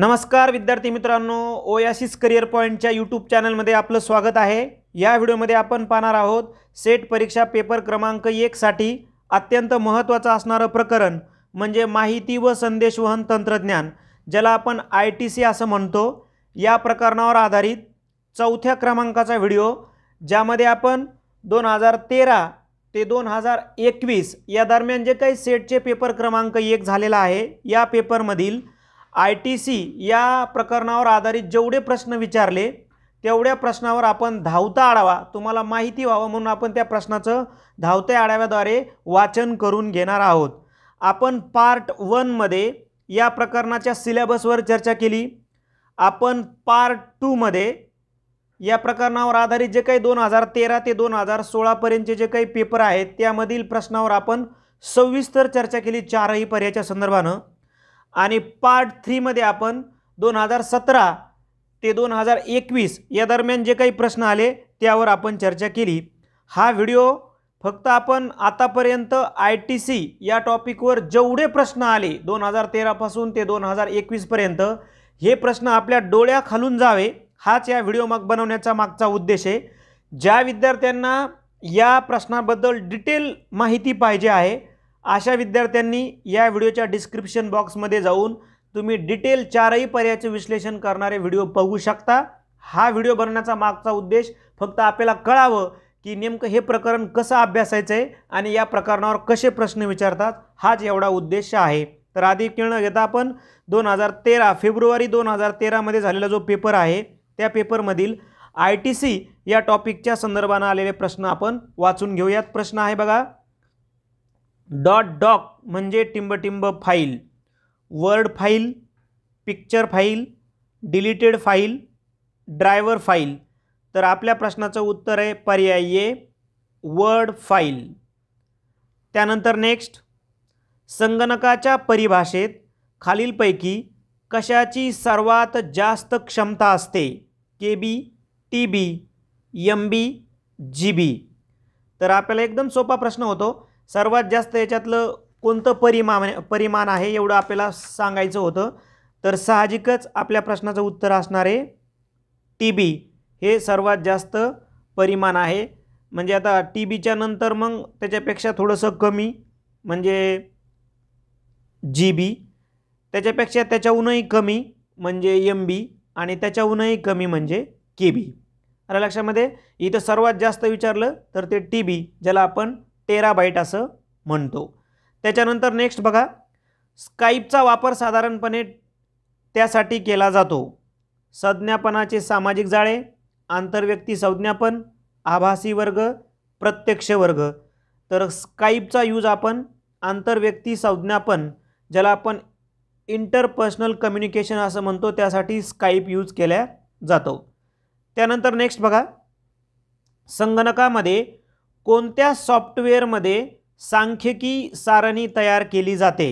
नमस्कार विद्यार्थी मित्रांनो ओयासिस करिअर पॉईंटच्या यूट्यूब चॅनलमध्ये आपलं स्वागत आहे या व्हिडिओमध्ये आपण पाहणार आहोत सेट परीक्षा पेपर क्रमांक एकसाठी अत्यंत महत्त्वाचं असणारं प्रकरण म्हणजे माहिती व संदेशवहन तंत्रज्ञान ज्याला आपण आय टी सी असं म्हणतो या प्रकरणावर आधारित चौथ्या क्रमांकाचा व्हिडिओ ज्यामध्ये आपण दोन हजार तेरा ते दोन हजार एकवीस या दरम्यान जे काही सेटचे पेपर क्रमांक एक झालेला आहे या पेपरमधील आय टी सी या प्रकरणावर आधारित जेवढे प्रश्न विचारले तेवढ्या प्रश्नावर आपण धावता आढावा तुम्हाला माहिती व्हावं म्हणून आपण त्या प्रश्नाचं धावत्या आढाव्याद्वारे वाचन करून घेणार आहोत आपण पार्ट वनमध्ये या प्रकरणाच्या सिलेबसवर चर्चा केली आपण पार्ट टूमध्ये या प्रकरणावर आधारित जे काही दोन हजार तेरा ते दोन हजार सोळापर्यंतचे जे काही पेपर आहेत त्यामधील प्रश्नावर आपण सविस्तर चर्चा केली चारही पर्यायाच्या संदर्भानं आणि पार्ट थ्रीमध्ये आपण दोन हजार सतरा ते दोन हजार एकवीस या दरम्यान जे काही प्रश्न आले त्यावर आपण चर्चा केली हा व्हिडिओ फक्त आपण आतापर्यंत आय टी सी या टॉपिकवर जेवढे प्रश्न आले दोन हजार तेरापासून ते दोन हजार एकवीसपर्यंत हे प्रश्न आपल्या डोळ्या खालून जावे हाच या व्हिडिओ मग बनवण्याचा मागचा उद्देश आहे ज्या विद्यार्थ्यांना या प्रश्नाबद्दल डिटेल माहिती पाहिजे आहे अशा विद्यार्थ्यांनी या व्हिडिओच्या डिस्क्रिप्शन बॉक्समध्ये जाऊन तुम्ही डिटेल चारही पर्यायाचे विश्लेषण करणारे व्हिडिओ बघू शकता हा व्हिडिओ बनवण्याचा मागचा उद्देश फक्त आपल्याला कळावं की नेमकं हे प्रकरण कसं अभ्यासायचं आहे आणि या प्रकरणावर कसे प्रश्न विचारतात हाच एवढा उद्देश आहे तर आधी न घेता आपण दोन हजार तेरा फेब्रुवारी दोन हजार तेरामध्ये झालेला जो पेपर आहे त्या पेपरमधील आय टी सी या टॉपिकच्या संदर्भानं आलेले प्रश्न आपण वाचून घेऊयात प्रश्न आहे बघा डॉट डॉक म्हणजे टिंबटिंब file Word file picture file deleted file driver file तर आपल्या प्रश्नाचं उत्तर आहे पर्याय ए वर्ड फाईल त्यानंतर नेक्स्ट संगणकाच्या परिभाषेत खालीलपैकी कशाची सर्वात जास्त क्षमता असते के बी टी बी एम बी जी बी तर आपल्याला एकदम सोपा प्रश्न होतो सर्वात जास्त याच्यातलं कोणतं परिमाण परिमाण आहे एवढं आपल्याला सांगायचं होतं तर साहजिकच आपल्या प्रश्नाचं उत्तर असणार आहे टी बी हे सर्वात जास्त परिमाण आहे म्हणजे आता टी बीच्या नंतर मग त्याच्यापेक्षा थोडंसं कमी म्हणजे जी बी त्याच्यापेक्षा त्याच्याहूनही कमी म्हणजे एम बी आणि त्याच्याहूनही कमी म्हणजे के बी आलं लक्षामध्ये इथं सर्वात जास्त विचारलं तर ते टी बी ज्याला आपण टेरा बाईट असं म्हणतो त्याच्यानंतर नेक्स्ट बघा स्काईपचा वापर साधारणपणे त्यासाठी केला जातो संज्ञापनाचे सामाजिक जाळे आंतरव्यक्ती संज्ञापन आभासी वर्ग प्रत्यक्ष वर्ग तर स्काईपचा यूज आपण आंतरव्यक्ती संज्ञापन ज्याला आपण इंटरपर्सनल कम्युनिकेशन असं म्हणतो त्यासाठी स्काईप यूज केला जातो त्यानंतर नेक्स्ट बघा संगणकामध्ये कोणत्या सॉफ्टवेअरमध्ये सांख्यिकी सारणी तयार केली जाते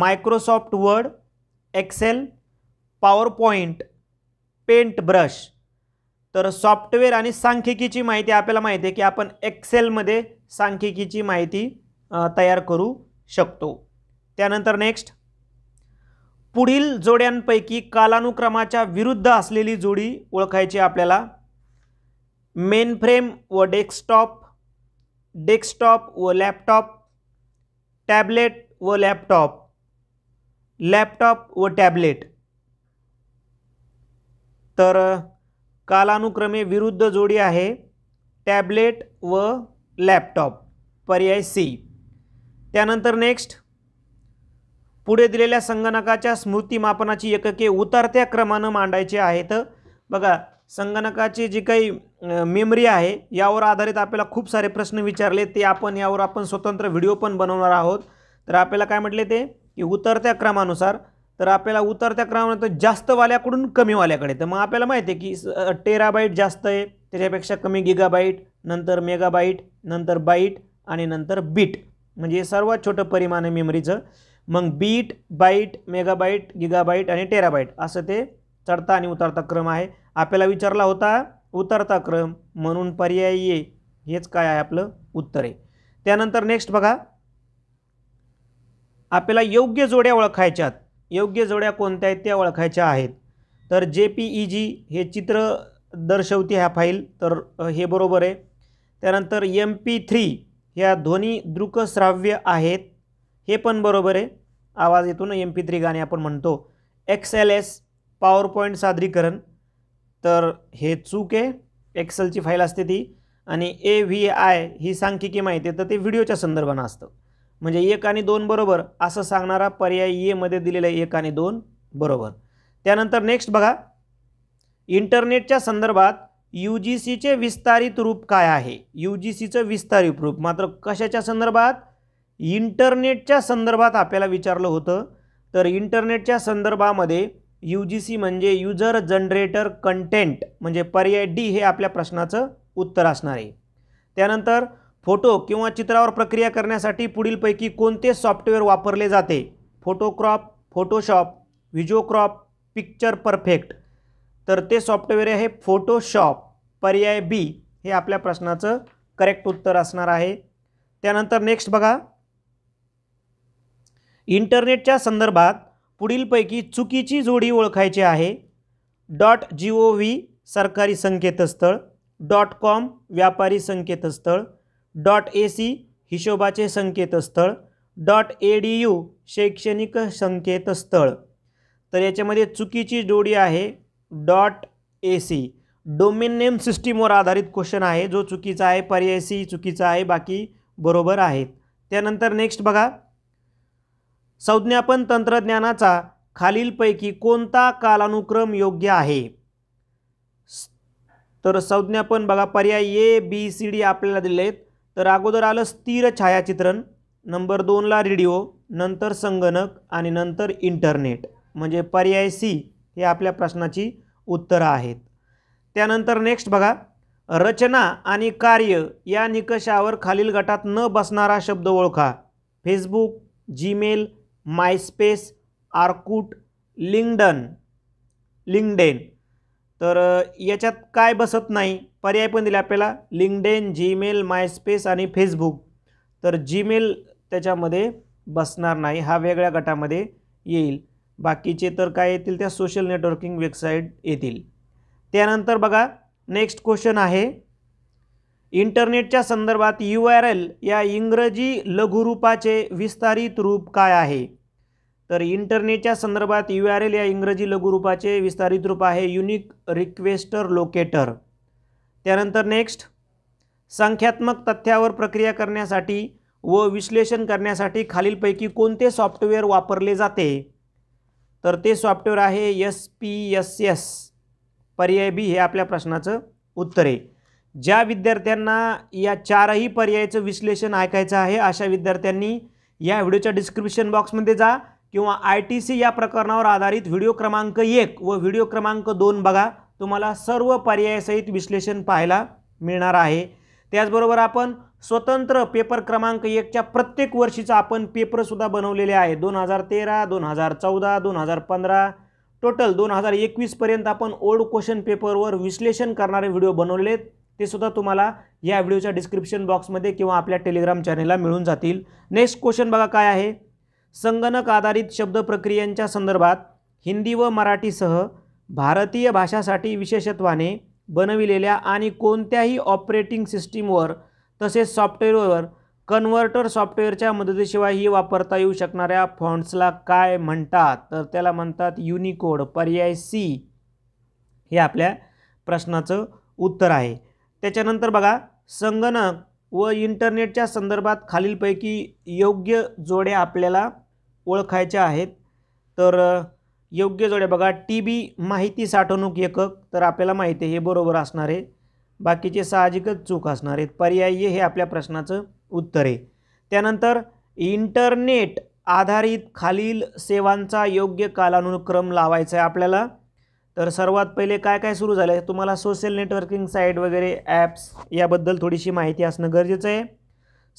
Microsoft Word Excel PowerPoint Paintbrush तर सॉफ्टवेअर आणि सांख्यिकीची माहिती आपल्याला माहिती आहे की आपण एक्सेलमध्ये सांख्यिकीची माहिती तयार करू शकतो त्यानंतर नेक्स्ट पुढील जोड्यांपैकी कालानुक्रमाच्या विरुद्ध असलेली जोडी ओळखायची आपल्याला मेनफ्रेम व डेस्कटॉप डेस्कटॉप व लॅपटॉप टॅबलेट व लॅपटॉप लॅपटॉप व टॅबलेट तर कालानुक्रमे विरुद्ध जोडी आहे टॅबलेट व लॅपटॉप पर्याय सी त्यानंतर नेक्स्ट पुढे दिलेल्या संगणकाच्या स्मृतीमापनाची एकके उतरत्या क्रमानं मांडायची आहेत बघा संगणकाची जी काही मेमरी आहे यावर आधारित आपल्याला खूप सारे प्रश्न विचारले ते आपण यावर आपण स्वतंत्र व्हिडिओ पण बनवणार आहोत तर आपल्याला काय म्हटले ते की उतरत्या क्रमानुसार तर आपल्याला उतरत्या क्रमानुसार जास्तवाल्याकडून कमीवाल्याकडे तर मग आपल्याला माहिती आहे की टेराबाईट जास्त आहे त्याच्यापेक्षा कमी गिगाबाईट नंतर मेगाबाईट नंतर बाईट आणि नंतर बीट म्हणजे सर्वात छोटं परिमाण आहे मेमरीचं मग बीट बाईट मेगाबाईट गिगाबाईट आणि टेराबाईट असं ते चढता आणि उतरता क्रम आहे आपल्याला विचारला होता उतरता क्रम म्हणून पर्याय ये हेच काय आहे आपलं उत्तर आहे त्यानंतर नेक्स्ट बघा आपल्याला योग्य जोड्या ओळखायच्यात योग्य जोड्या कोणत्या आहेत त्या ओळखायच्या आहेत तर जे पी ई जी हे चित्र दर्शवते ह्या फाईल तर हे बरोबर आहे त्यानंतर एम पी थ्री ह्या ध्वनी दृकश्राव्य आहेत हे पण बरोबर आहे आवाज येतो ना एम पी थ्री गाणे आपण म्हणतो X L S PowerPoint सादरीकरण तर हे चूक आहे एक्सेलची फाईल असते ती आणि ए व्ही आय ही सांख्यिकी माहिती तर ते व्हिडिओच्या संदर्भानं असतं म्हणजे एक आणि दोन बरोबर असं सांगणारा पर्याय एमध्ये दिलेला आहे एक आणि दोन बरोबर त्यानंतर नेक्स्ट बघा इंटरनेटच्या संदर्भात यू जी सीचे विस्तारित रूप काय आहे यू जी सीचं विस्तारित रूप मात्र कशाच्या संदर्भात इंटरनेटच्या संदर्भात आपल्याला विचारलं होतं तर इंटरनेटच्या संदर्भामध्ये यू जी सी म्हणजे युजर जनरेटर कंटेंट म्हणजे पर्याय डी हे आपल्या प्रश्नाचं उत्तर असणार आहे त्यानंतर फोटो किंवा चित्रावर प्रक्रिया करण्यासाठी पुढीलपैकी कोणते सॉफ्टवेअर वापरले जाते photocrop Photoshop visiocrop Picture Perfect तर ते सॉफ्टवेअर आहे फोटोशॉप पर्याय बी हे आपल्या प्रश्नाचं करेक्ट उत्तर असणार आहे त्यानंतर नेक्स्ट बघा इंटरनेटच्या संदर्भात पुढीलपैकी चुकीची जोडी ओळखायची आहे डॉट जी ओ व्ही सरकारी संकेतस्थळ डॉट कॉम व्यापारी संकेतस्थळ डॉट ए सी हिशोबाचे संकेतस्थळ डॉट ए डी यू शैक्षणिक संकेतस्थळ तर याच्यामध्ये चुकीची जोडी आहे dot A C domain name सिस्टीमवर आधारित क्वेश्चन आहे जो चुकीचा आहे पर्याय सी चुकीचा आहे बाकी बरोबर आहेत त्यानंतर नेक्स्ट बघा संज्ञापन तंत्रज्ञानाचा खालीलपैकी कोणता कालानुक्रम योग्य आहे तर संज्ञापन बघा पर्याय ए बी सी डी आपल्याला दिले आहेत तर अगोदर आलं स्थिर छायाचित्रण नंबर दोनला रेडिओ नंतर संगणक आणि नंतर इंटरनेट म्हणजे पर्याय सी हे आपल्या प्रश्नाची उत्तरं आहेत त्यानंतर नेक्स्ट बघा रचना आणि कार्य या निकषावर खालील गटात न बसणारा शब्द ओळखा Facebook Gmail MySpace Orkut LinkedIn LinkedIn तर याच्यात काय बसत नाही पर्याय पण दिले आपल्याला लिंगडेन जीमेल मायस्पेस आणि फेसबुक तर जीमेल त्याच्यामध्ये बसणार नाही हा वेगळ्या गटामध्ये येईल बाकीचे तर काय येतील त्या सोशल नेटवर्किंग वेबसाईट येतील त्यानंतर बघा नेक्स्ट क्वेश्चन आहे इंटरनेटच्या संदर्भात यू आर एल या इंग्रजी लघुरूपाचे विस्तारित रूप काय आहे तर इंटरनेटच्या संदर्भात यू आर एल या इंग्रजी लघुरूपाचे विस्तारित रूप आहे युनिक रिक्वेस्टर लोकेटर त्यानंतर नेक्स्ट संख्यात्मक तथ्यावर प्रक्रिया करण्यासाठी व विश्लेषण करण्यासाठी खालीलपैकी कोणते सॉफ्टवेअर वापरले जाते तर ते सॉफ्टवेअर आहे एस पी एस एस पर्याय बी हे आपल्या प्रश्नाचं उत्तर आहे ज्या विद्यार्थ्यांना या चारही पर्यायाचं विश्लेषण ऐकायचं आहे अशा विद्यार्थ्यांनी या व्हिडिओच्या डिस्क्रिप्शन बॉक्समध्ये जा किंवा आय टी सी या प्रकरणावर आधारित व्हिडिओ क्रमांक एक व व्हिडिओ क्रमांक दोन बघा तुम्हाला सर्व पर्यायासहित विश्लेषण पाहायला मिळणार आहे त्याचबरोबर आपण स्वतंत्र पेपर क्रमांक एकच्या प्रत्येक वर्षीचा आपण पेपरसुद्धा बनवलेले आहे दोन हजार तेरा दोन हजार चौदा दोन हजार पंधरा टोटल दोन हजार एकवीसपर्यंत आपण ओल्ड क्वेश्चन पेपरवर विश्लेषण करणारे व्हिडिओ बनवलेत ते सुद्धा तुम्हाला या व्हिडिओच्या डिस्क्रिप्शन बॉक्समध्ये किंवा आपल्या टेलिग्राम चॅनेलला मिळून जातील नेक्स्ट क्वेश्चन बघा काय आहे संगणक आधारित शब्द प्रक्रियांच्या संदर्भात हिंदी व मराठीसह भारतीय भाषासाठी विशेषत्वाने बनविलेल्या आणि कोणत्याही ऑपरेटिंग सिस्टीमवर तसेच सॉफ्टवेअरवर कन्व्हर्टर सॉफ्टवेअरच्या मदतीशिवाय ही वापरता येऊ शकणाऱ्या फॉन्ट्सला काय म्हणतात तर त्याला म्हणतात युनिकोड पर्याय सी हे आपल्या प्रश्नाचं उत्तर आहे त्याच्यानंतर बघा संगणक व इंटरनेटच्या संदर्भात खालीलपैकी योग्य जोड्या आपल्याला ओळखायच्या आहेत तर योग्य जोड्या बघा टी बी माहिती साठवणूक एकक तर आपल्याला माहिती आहे हे बरोबर असणार आहे बाकीचे साहजिकच चूक असणार आहेत पर्याय हे आपल्या प्रश्नाचं उत्तर आहे त्यानंतर इंटरनेट आधारित खालील सेवांचा योग्य कालानुक्रम लावायचा आहे आपल्याला तर सर्वात पहिले काय काय सुरू झालं आहे तुम्हाला सोशल नेटवर्किंग साईट वगैरे ॲप्स याबद्दल थोडीशी माहिती असणं गरजेचं आहे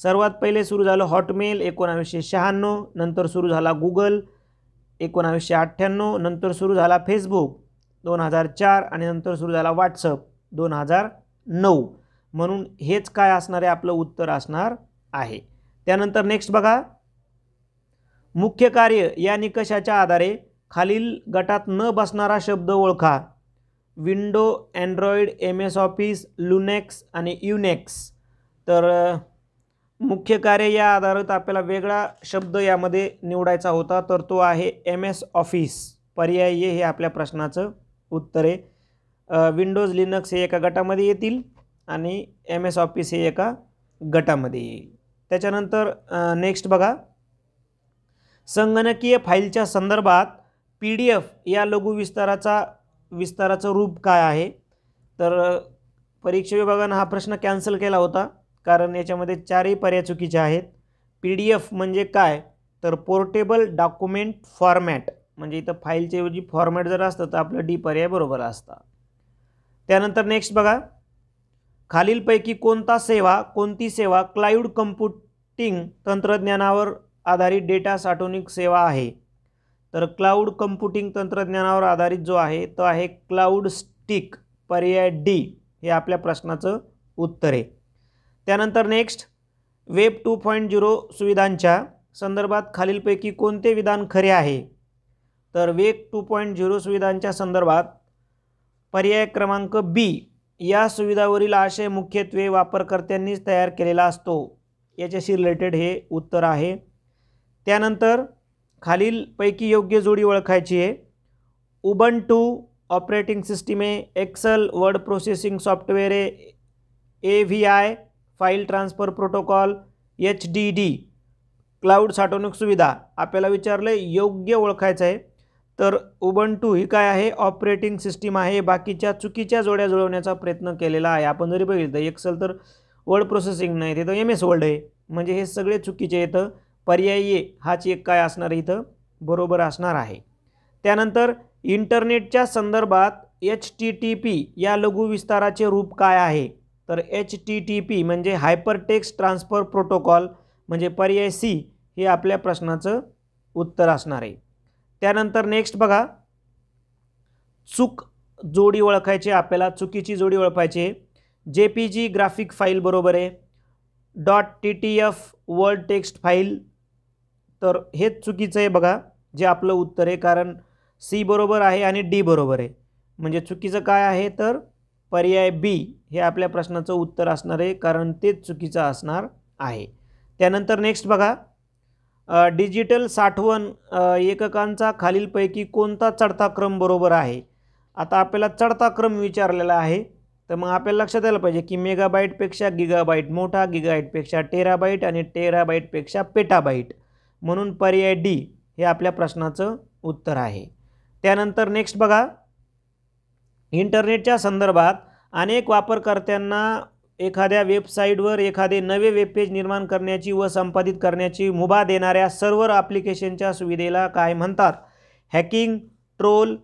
सर्वात पहिले सुरू झालं हॉटमेल एकोणावीसशे शहाण्णव नंतर सुरू झाला गुगल एकोणावीसशे अठ्ठ्याण्णव नंतर सुरू झाला फेसबुक दोन हजार चार आणि नंतर सुरू झाला व्हॉट्सअप दोन हजार नऊ म्हणून हेच काय असणार आहे आपलं उत्तर असणार आहे त्यानंतर नेक्स्ट बघा मुख्य कार्य या निकषाच्या आधारे खालील गटात न बसणारा शब्द ओळखा Window Android M S Office Linux आणि युनेक्स तर मुख्य कार्य या आधारित आपल्याला वेगळा शब्द यामध्ये निवडायचा होता तर तो आहे एम एस ऑफिस पर्याय ये हे आपल्या प्रश्नाचं उत्तर आहे विंडोज लिनक्स हे एका गटामध्ये येतील आणि एम एस ऑफिस हे एका गटामध्ये येईल त्याच्यानंतर नेक्स्ट बघा संगणकीय फाईलच्या संदर्भात पी डी एफ या लघुविस्ताराचा विस्ताराचा विस्ताराचं रूप काय आहे तर परीक्षा विभागानं हा प्रश्न कॅन्सल केला होता कारण याच्यामध्ये चारही पर्याय चुकीचे आहेत पी डी एफ म्हणजे काय तर पोर्टेबल डॉक्युमेंट फॉर्मॅट म्हणजे इथं फाईलच्या ऐवजी फॉर्मॅट जर असतं तर आपलं डी पर्याय बरोबर असता त्यानंतर नेक्स्ट बघा खालीलपैकी कोणता सेवा कोणती सेवा क्लाउड कम्प्युटिंग तंत्रज्ञानावर आधारित डेटा साठवणूक सेवा आहे तर क्लाऊड कम्प्युटिंग तंत्रज्ञानावर आधारित जो आहे तो आहे क्लाऊड स्टिक पर्याय डी हे आपल्या प्रश्नाचं उत्तर आहे त्यानंतर next web two point zero सुविधांच्या संदर्भात खालीलपैकी कोणते विधान खरे आहे तर वेब टू पॉईंट झिरो सुविधांच्या संदर्भात पर्याय क्रमांक बी या सुविधावरील आशय मुख्यत्वे वापरकर्त्यांनीच तयार केलेला असतो याच्याशी रिलेटेड हे उत्तर आहे त्यानंतर खालीलपैकी योग्य जोडी ओळखायची आहे उबन टू ऑपरेटिंग सिस्टीम आहे एक्सल वर्ड प्रोसेसिंग सॉफ्टवेअर आहे A V I file transfer protocol H D D cloud साठवणूक सुविधा आपल्याला विचारलं योग्य ओळखायचं आहे तर उबन टू ही काय आहे ऑपरेटिंग सिस्टीम आहे बाकीच्या चुकीच्या जोड्या जुळवण्याचा प्रयत्न केलेला आहे आपण जरी बघितलं तर एक्सेल तर वर्ड प्रोसेसिंग नाही तर एम एस वर्ल्ड आहे म्हणजे हे सगळे चुकीचे येतं पर्यायी हाच एक काय असणार इथं बरोबर असणार आहे त्यानंतर इंटरनेटच्या संदर्भात एच टी टी पी या लघुविस्ताराचे रूप काय आहे तर एच टी टी पी म्हणजे हायपरटेक्स ट्रान्सफर प्रोटोकॉल म्हणजे पर्याय सी हे आपल्या प्रश्नाचं उत्तर असणार आहे त्यानंतर नेक्स्ट बघा चूक जोडी ओळखायची आपल्याला चुकीची जोडी ओळखायची जे पी जी ग्राफिक फाईल बरोबर आहे dot T T F Word text file तर हेच चुकीचं आहे बघा जे आपलं उत्तर आहे कारण सी बरोबर आहे आणि डी बरोबर आहे म्हणजे चुकीचं काय आहे तर पर्याय बी हे आपल्या प्रश्नाचं उत्तर असणार आहे कारण तेच चुकीचं असणार आहे त्यानंतर नेक्स्ट बघा डिजिटल साठवण एककांचा खालीलपैकी कोणता चढता क्रम बरोबर आहे आता आपल्याला चढता क्रम विचारलेला आहे तर मग आपल्याला लक्षात यायला पाहिजे की मेगाबाईटपेक्षा गिगाबाईट मोठा गिगाबाईटपेक्षा टेराबाईट आणि टेराबाईटपेक्षा पेटाबाईट म्हणून पर्याय डी हे आपल्या प्रश्नाचं उत्तर आहे त्यानंतर नेक्स्ट बघा इंटरनेटच्या संदर्भात अनेक वापरकर्त्यांना एखाद्या वेबसाईटवर एखादे नवे वेबपेज निर्माण करण्याची व संपादित करण्याची मुभा देणाऱ्या सर्व्हर ॲप्लिकेशनच्या सुविधेला काय म्हणतात हॅकिंग ट्रोल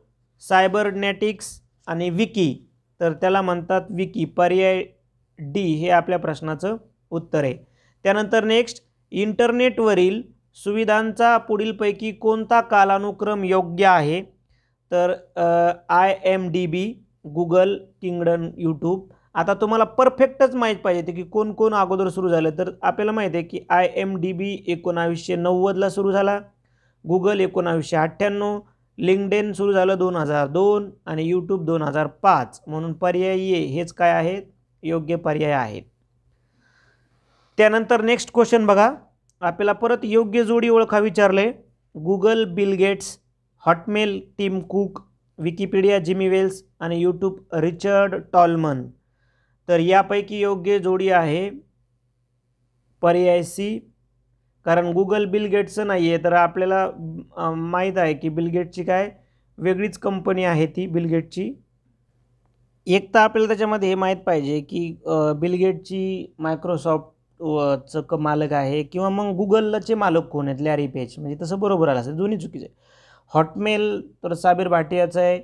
सायबरनेटिक्स आणि विकी तर त्याला म्हणतात विकी पर्याय डी हे आपल्या प्रश्नाचं उत्तर आहे त्यानंतर नेक्स्ट इंटरनेटवरील सुविधांचा पुढीलपैकी कोणता कालानुक्रम योग्य आहे तर I M D B Google किंगडन यूट्यूब आता तुम्हाला परफेक्टच माहीत पाहिजे ते की कोण कोण अगोदर सुरू झालं तर आपल्याला माहीत आहे की आय एम डी बी एकोणावीसशे नव्वदला सुरू झाला गुगल एकोणावीसशे अठ्ठ्याण्णव लिंकडेन सुरू झालं दोन हजार दोन आणि यूट्यूब दोन हजार पाच म्हणून पर्यायी हेच काय आहेत योग्य पर्याय आहेत त्यानंतर नेक्स्ट क्वेश्चन बघा आपल्याला परत योग्य जोडी ओळखा विचारले Google Bill Gates Hotmail Tim Cook Wikipedia Jimmy Wales आणि यूट्यूब रिचर्ड टॉलमन तर यापैकी योग्य जोडी आहे पर्याय सी कारण गुगल बिल गेट्सचं नाही आहे तर आपल्याला माहीत आहे की बिल गेटची काय वेगळीच कंपनी आहे ती बिल गेटची एक तर आपल्याला त्याच्यामध्ये हे माहीत पाहिजे की बिल गेटची मायक्रोसॉफ्ट च मालक आहे किंवा मग गुगलचे मालक कोण आहेत लॅरी पेज म्हणजे तसं बरोबर आलं असेल दोन्ही चुकीचं आहे हॉटमेल तर साबीर भाटियाचं आहे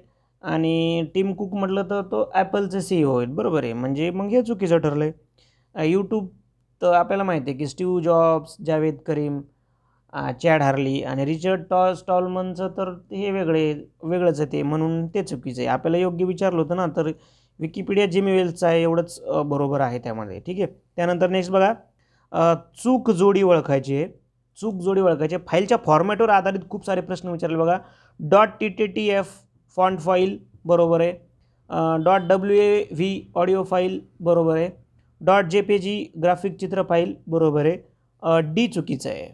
आणि टीम कुक म्हटलं तर तो ॲपलचे ओ e आहेत बरोबर आहे म्हणजे मग हे चुकीचं ठरलं आहे यूट्यूब तर आपल्याला माहिती आहे की Steve Jobs Jawed Karim Chad Hurley आणि रिचर्ड टॉ स्टॉलमनचं तर हे वेगळे वेगळंच आहे ते म्हणून ते चुकीचं आहे आपल्याला योग्य विचारलं होतं ना तर विकिपीडिया जिमी वेल्सचं आहे एवढंच बरोबर आहे त्यामध्ये ठीक आहे त्यानंतर नेक्स्ट बघा चूक जोडी ओळखायची आहे चूक जोडी ओळखायची आहे फाईलच्या फॉर्मॅटवर आधारित खूप सारे प्रश्न विचारले बघा dot T T T F font file बरोबर आहे dot W A V audio file बरोबर आहे dot J P G graphic चित्र फाईल बरोबर आहे डी चुकीचं आहे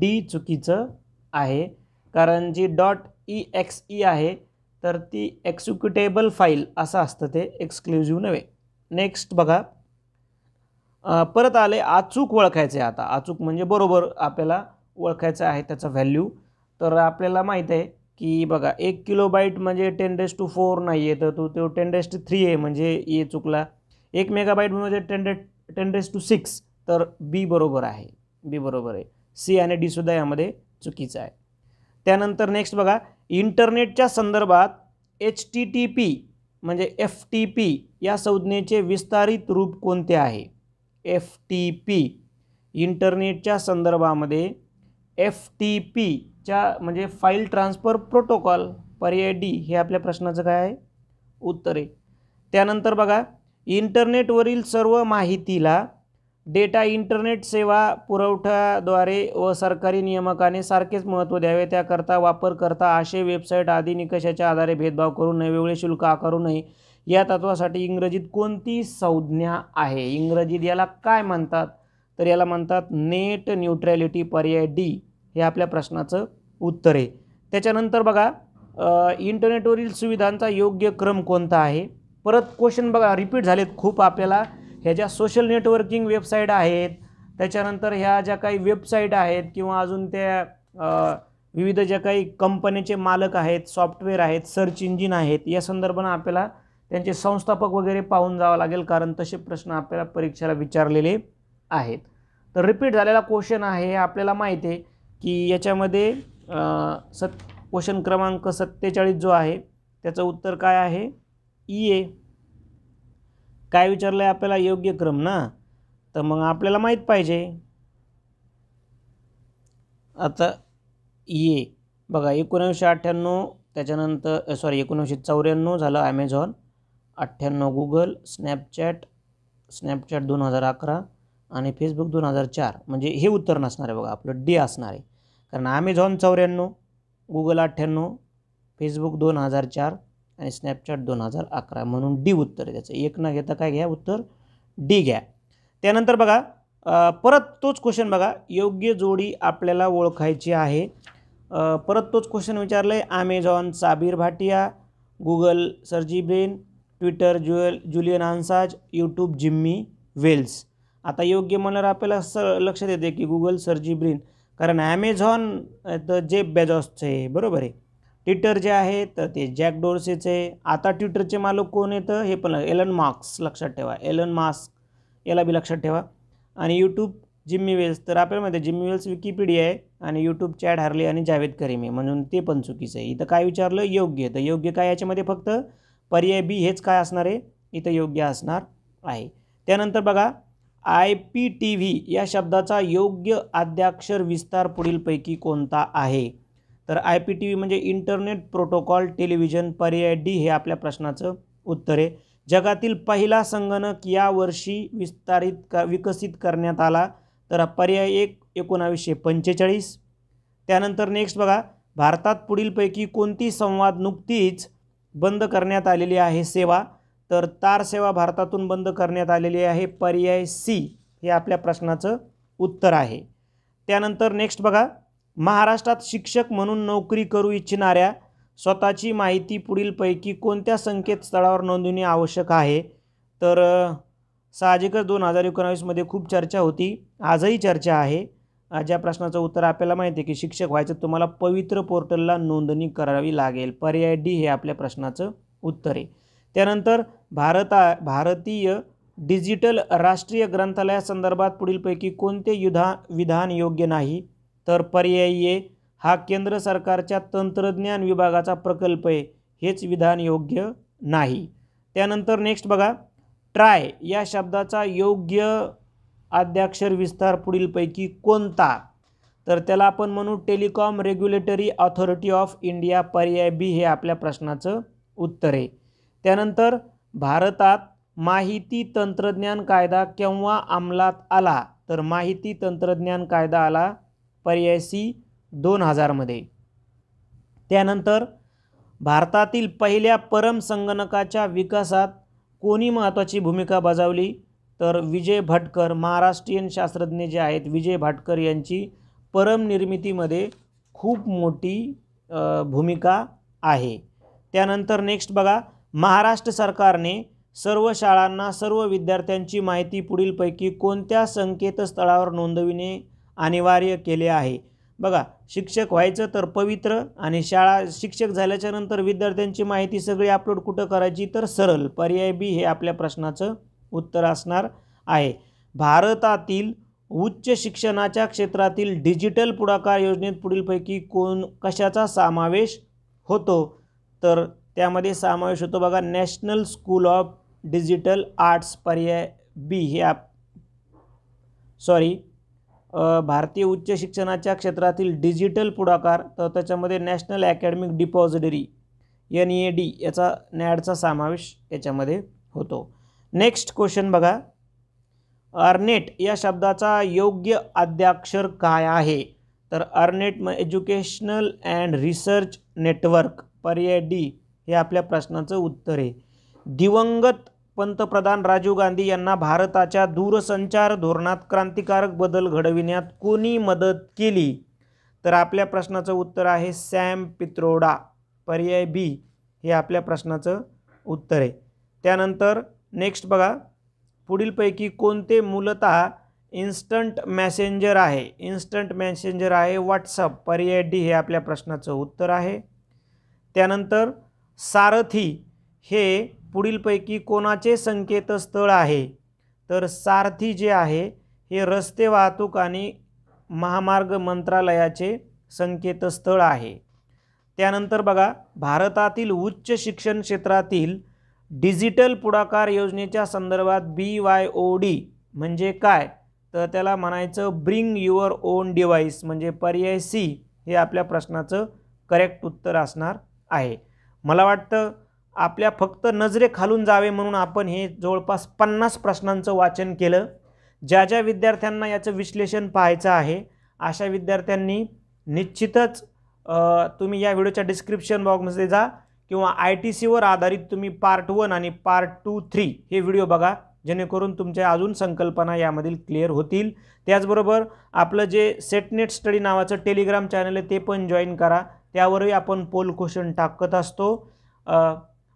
डी चुकीचं आहे कारण जी डॉट ई एक्स ई आहे तर ती एक्झिक्युटेबल फाईल असं असतं ते एक्सक्लुझिव्ह नव्हे नेक्स्ट बघा परत आले अचूक ओळखायचे आहे आता अचूक म्हणजे बरोबर आपल्याला ओळखायचं आहे त्याचा व्हॅल्यू तर आपल्याला माहीत आहे की बघा एक किलो बाईट म्हणजे टेन डेस टू फोर नाही आहे तर तो तो टेन डेस टू थ्री आहे म्हणजे ए चुकला एक मेगाबाईट म्हणजे टेन डे टेन डेस टू सिक्स तर बी बरोबर आहे बी बरोबर आहे सी आणि डीसुद्धा यामध्ये चुकीचं आहे त्यानंतर नेक्स्ट बघा इंटरनेटच्या संदर्भात एच टी टी पी म्हणजे एफ टी पी या संज्ञेचे विस्तारित रूप कोणते आहे एफ टी पी इंटरनेटच्या संदर्भामध्ये एफ टी पीच्या म्हणजे फाईल ट्रान्सफर प्रोटोकॉल पर्याय डी हे आपल्या प्रश्नाचं काय आहे उत्तर आहे त्यानंतर बघा इंटरनेटवरील सर्व माहितीला डेटा इंटरनेट सेवा पुरवठ्याद्वारे व सरकारी नियामकाने सारखेच महत्त्व द्यावे त्याकरता वापरकर्ता असे वेबसाईट आदी निकषाच्या आधारे भेदभाव करू नये वेगळे शुल्क आकारू नये या तत्वासाठी इंग्रजीत कोणती संज्ञा आहे इंग्रजीत याला काय म्हणतात तर याला म्हणतात नेट न्यूट्रॅलिटी पर्याय डी हे आपल्या प्रश्नाचं उत्तर आहे त्याच्यानंतर बघा इंटरनेटवरील सुविधांचा योग्य क्रम कोणता आहे परत क्वेश्चन बघा रिपीट झालेत खूप आपल्याला ह्या ज्या सोशल नेटवर्किंग वेबसाईट आहेत त्याच्यानंतर ह्या ज्या काही वेबसाईट आहेत किंवा अजून त्या विविध ज्या काही कंपनीचे मालक आहेत सॉफ्टवेअर आहेत सर्च इंजिन आहेत या संदर्भानं आपल्याला त्यांचे संस्थापक वगैरे पाहून जावं लागेल कारण तसे प्रश्न आपल्याला परीक्षेला विचारलेले आहेत तर रिपीट झालेला क्वेश्चन आहे आपल्याला माहीत आहे की याच्यामध्ये सत् क्वेश्चन क्रमांक सत्तेचाळीस जो आहे त्याचं उत्तर काय आहे ई e ए काय विचारलं आहे आपल्याला योग्य क्रम ना तर मग आपल्याला माहीत पाहिजे आता ई e ए बघा एकोणीसशे अठ्ठ्याण्णव त्याच्यानंतर सॉरी एकोणीसशे चौऱ्याण्णव झालं ॲमेझॉन अठ्ठ्याण्णव गुगल स्नॅपचॅट स्नॅपचॅट दोन हजार अकरा आणि फेसबुक दोन हजार चार म्हणजे हे उत्तर नसणार आहे बघा आपलं डी असणार आहे कारण ॲमेझॉन चौऱ्याण्णव गुगल अठ्ठ्याण्णव फेसबुक दोन हजार चार आणि स्नॅपचॅट दोन हजार अकरा म्हणून डी उत्तर आहे त्याचं एक न घेता काय घ्या उत्तर डी घ्या त्यानंतर बघा परत तोच क्वेश्चन बघा योग्य जोडी आपल्याला ओळखायची आहे परत तोच क्वेश्चन विचारलं आहे Amazon Sabeer Bhatia Google Sergey Brin Twitter ज्युएल Julian Assange YouTube Jimmy Wales आता योग्य म्हणल्यावर आपल्याला स लक्षात येते की गुगल सर्जी ब्रीन कारण ॲमेझॉन तर जे बेजॉसचं आहे बरोबर आहे ट्विटर जे आहे तर ते जॅक डोर्सेचं आहे आता ट्विटरचे मालक कोण येतं हे पण एलन मार्क्स लक्षात ठेवा एलन मास्क याला बी लक्षात ठेवा आणि यूट्यूब जिम्मी वेल्स तर आपल्याला माहिती जिम्मी वेल्स विकिपीडिया आहे आणि यूट्यूब चॅट हारली आणि जावेद करीमी आहे म्हणून ते पण चुकीचं आहे इथं काय विचारलं योग्य तर योग्य काय याच्यामध्ये फक्त पर्याय बी हेच काय असणार आहे इथं योग्य असणार आहे त्यानंतर बघा आय पी टी व्ही या शब्दाचा योग्य आद्याक्षर विस्तार पुढीलपैकी कोणता आहे तर आय पी टी व्ही म्हणजे इंटरनेट प्रोटोकॉल टेलिव्हिजन पर्याय डी हे आपल्या प्रश्नाचं उत्तर आहे जगातील पहिला संगणक यावर्षी विस्तारित क विकसित करण्यात आला तर पर्याय एक एकोणावीसशे पंचेचाळीस त्यानंतर नेक्स्ट बघा भारतात पुढीलपैकी कोणती संवाद नुकतीच बंद करण्यात आलेली आहे सेवा तर तार सेवा भारतातून बंद करण्यात आलेली आहे पर्याय सी हे आपल्या प्रश्नाचं उत्तर आहे त्यानंतर नेक्स्ट बघा महाराष्ट्रात शिक्षक म्हणून नोकरी करू इच्छिणाऱ्या स्वतःची माहिती पुढीलपैकी कोणत्या संकेतस्थळावर नोंदवणे आवश्यक आहे तर साहजिकच दोन हजार एकोणावीसमध्ये खूप चर्चा होती आजही चर्चा आहे ज्या प्रश्नाचं उत्तर आपल्याला माहिती आहे की शिक्षक व्हायचं तुम्हाला पवित्र पोर्टलला नोंदणी करावी लागेल पर्याय डी हे आपल्या प्रश्नाचं उत्तर आहे त्यानंतर भारता भारतीय डिजिटल राष्ट्रीय ग्रंथालयासंदर्भात पुढीलपैकी कोणते युधा विधान योग्य नाही तर पर्यायी ए हा केंद्र सरकारच्या तंत्रज्ञान विभागाचा प्रकल्प आहे हेच विधान योग्य नाही त्यानंतर नेक्स्ट बघा ट्राय या शब्दाचा योग्य आद्याक्षर विस्तार पुढीलपैकी कोणता तर त्याला आपण म्हणू Telecom Regulatory Authority of India पर्याय बी हे आपल्या प्रश्नाचं उत्तर आहे त्यानंतर भारतात माहिती तंत्रज्ञान कायदा केव्हा अंमलात आला तर माहिती तंत्रज्ञान कायदा आला पर्याय सी दोन हजारमध्ये त्यानंतर भारतातील पहिल्या परम संगणकाच्या विकासात कोणी महत्त्वाची भूमिका बजावली तर विजय भटकर महाराष्ट्रीयन शास्त्रज्ञ जे आहेत विजय भाटकर यांची परमनिर्मितीमध्ये खूप मोठी भूमिका आहे त्यानंतर नेक्स्ट बघा महाराष्ट्र सरकारने सर्व शाळांना सर्व विद्यार्थ्यांची माहिती पुढीलपैकी कोणत्या संकेतस्थळावर नोंदविणे अनिवार्य केले आहे बघा शिक्षक व्हायचं तर पवित्र आणि शाळा शिक्षक झाल्याच्यानंतर विद्यार्थ्यांची माहिती सगळी अपलोड कुठं करायची तर सरल पर्याय बी हे आपल्या प्रश्नाचं उत्तर असणार आहे भारतातील उच्च शिक्षणाच्या क्षेत्रातील डिजिटल पुढाकार योजनेत पुढीलपैकी कोण कशाचा समावेश होतो तर त्यामध्ये समावेश होतो बघा National School of Digital Arts पर्याय बी हे आप सॉरी भारतीय उच्च शिक्षणाच्या क्षेत्रातील डिजिटल पुढाकार तर त्याच्यामध्ये National Academic Depository N A D याचा नॅडचा समावेश याच्यामध्ये होतो नेक्स्ट क्वेश्चन बघा अर्नेट या शब्दाचा योग्य आद्याक्षर काय आहे तर अर्नेट म एज्युकेशनल अँड रिसर्च नेटवर्क पर्याय डी हे आपल्या प्रश्नाचं उत्तर आहे दिवंगत पंतप्रधान राजीव गांधी यांना भारताच्या दूरसंचार धोरणात क्रांतिकारक बदल घडविण्यात कोणी मदत केली तर आपल्या प्रश्नाचं उत्तर आहे सॅम पित्रोडा पर्याय बी हे आपल्या प्रश्नाचं उत्तर आहे त्यानंतर नेक्स्ट बघा पुढीलपैकी कोणते मूलत इन्स्टंट मॅसेंजर आहे इन्स्टंट मॅसेंजर आहे व्हॉट्सअप पर्याय डी हे आपल्या प्रश्नाचं उत्तर आहे त्यानंतर सारथी हे पुढीलपैकी कोणाचे संकेतस्थळ आहे तर सारथी जे आहे हे रस्ते वाहतूक आणि महामार्ग मंत्रालयाचे संकेतस्थळ आहे त्यानंतर बघा भारतातील उच्च शिक्षण क्षेत्रातील डिजिटल पुढाकार योजनेच्या संदर्भात बी वाय ओ डी म्हणजे काय तर त्याला म्हणायचं ब्रिंग युअर ओन डिव्हाइस म्हणजे पर्याय सी हे आपल्या प्रश्नाचं करेक्ट उत्तर असणार आहे मला वाटतं आपल्या फक्त नजरे खालून जावे म्हणून आपण हे जवळपास पन्नास प्रश्नांचं वाचन केलं ज्या ज्या विद्यार्थ्यांना याचं विश्लेषण पाहायचं आहे अशा विद्यार्थ्यांनी निश्चितच तुम्ही या व्हिडिओच्या डिस्क्रिप्शन बॉक्समध्ये जा किंवा आय टी सीवर आधारित तुम्ही पार्ट वन आणि पार्ट टू थ्री हे व्हिडिओ बघा जेणेकरून तुमच्या अजून संकल्पना यामधील क्लिअर होतील त्याचबरोबर आपलं जे सेटनेट स्टडी नावाचं टेलिग्राम चॅनल आहे ते पण जॉईन करा त्यावरही आपण पोल क्वेश्चन टाकत असतो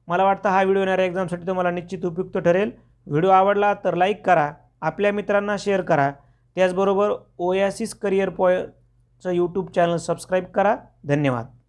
मला वाटतं हा व्हिडिओ येणाऱ्या एक्झामसाठी तुम्हाला निश्चित उपयुक्त ठरेल व्हिडिओ आवडला तर लाईक करा आपल्या मित्रांना शेअर करा त्याचबरोबर ओयासिस करिअर पॉयचं यूट्यूब चॅनल सबस्क्राईब करा धन्यवाद